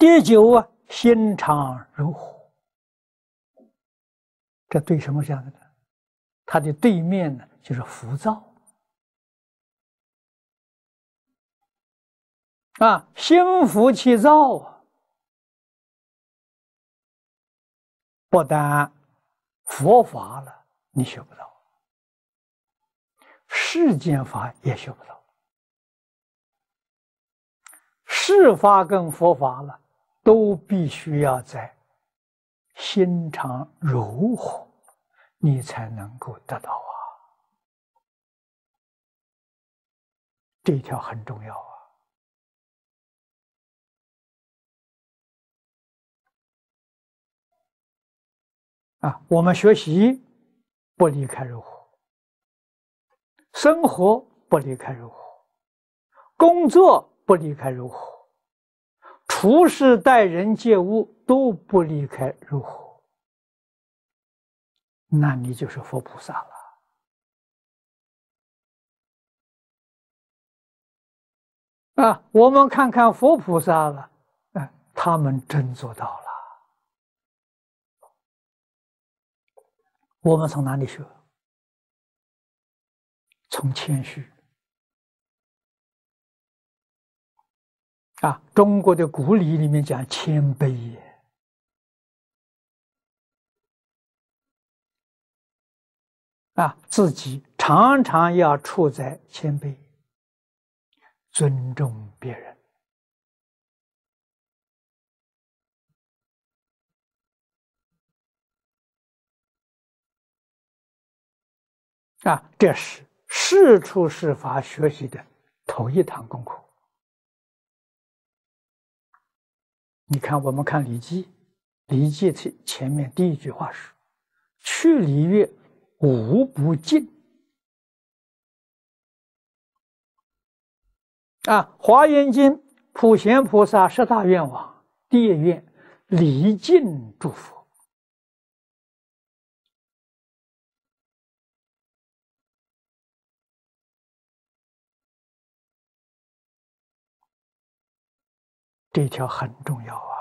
第酒啊，心肠如火。这对什么样的的？他的对面呢，就是浮躁啊，心浮气躁啊。不但佛法了，你学不到，世间法也学不到，世法跟佛法了。都必须要在心肠柔和，你才能够得到啊。这一条很重要啊！啊，我们学习不离开如何，生活不离开如何，工作不离开如何。处事待人接物都不离开如何，那你就是佛菩萨了。啊，我们看看佛菩萨了，哎，他们真做到了。我们从哪里学？从谦虚。啊，中国的古礼里面讲谦卑。啊，自己常常要处在谦卑，尊重别人。啊，这是事处事法学习的头一堂功课。你看，我们看《礼记》，《礼记》前前面第一句话是：“去礼乐，无不敬。”啊，《华严经》普贤菩萨十大愿望第一愿：离境诸佛。这条很重要啊！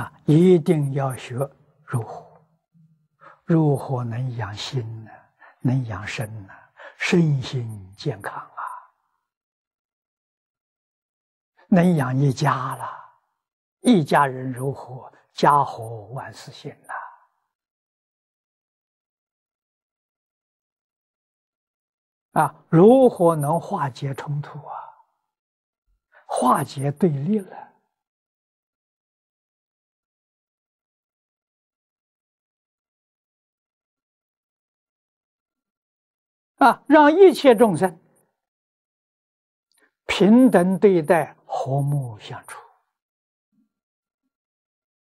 啊，一定要学入火，入火能养心呢，能养身呢，身心健康啊，能养一家了，一家人如火，家和万事兴呐。啊，如何能化解冲突啊？化解对立了啊，让一切众生平等对待，和睦相处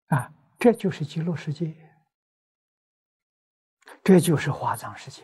啊，这就是极乐世界，这就是华藏世界。